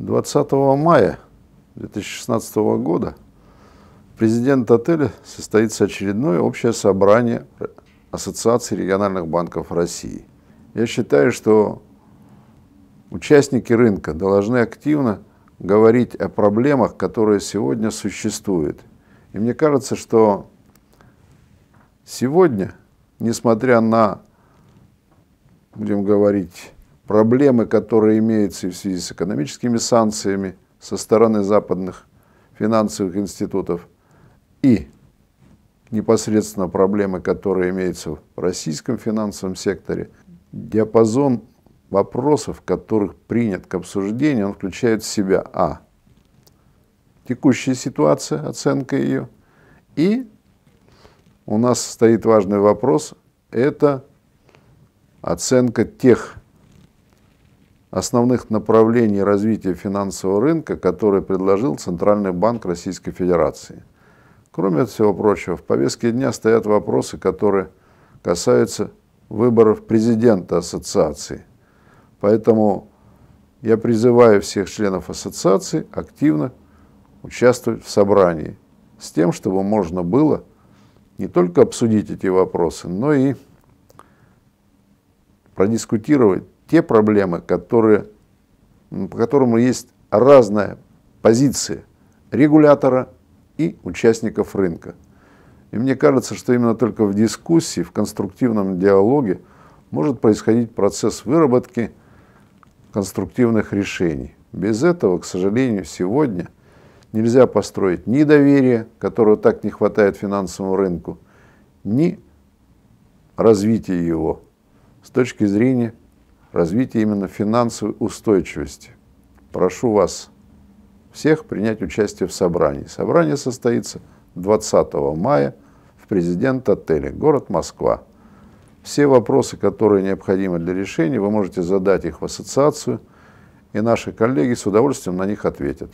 20 мая 2016 года президент отеля состоится очередное общее собрание Ассоциации региональных банков России. Я считаю, что участники рынка должны активно говорить о проблемах, которые сегодня существуют. И мне кажется, что сегодня, несмотря на, будем говорить, проблемы, которые имеются в связи с экономическими санкциями со стороны западных финансовых институтов и непосредственно проблемы, которые имеются в российском финансовом секторе, диапазон вопросов, которых принят к обсуждению, он включает в себя А. Текущая ситуация, оценка ее. И у нас стоит важный вопрос, это оценка тех основных направлений развития финансового рынка, которые предложил Центральный банк Российской Федерации. Кроме всего прочего, в повестке дня стоят вопросы, которые касаются выборов президента ассоциации. Поэтому я призываю всех членов ассоциации активно участвовать в собрании, с тем, чтобы можно было не только обсудить эти вопросы, но и продискутировать те проблемы, которые, по которым есть разная позиция регулятора и участников рынка. И мне кажется, что именно только в дискуссии, в конструктивном диалоге может происходить процесс выработки конструктивных решений. Без этого, к сожалению, сегодня нельзя построить ни доверие, которого так не хватает финансовому рынку, ни развитие его с точки зрения Развитие именно финансовой устойчивости. Прошу вас всех принять участие в собрании. Собрание состоится 20 мая в президент-отеле, город Москва. Все вопросы, которые необходимы для решения, вы можете задать их в ассоциацию, и наши коллеги с удовольствием на них ответят.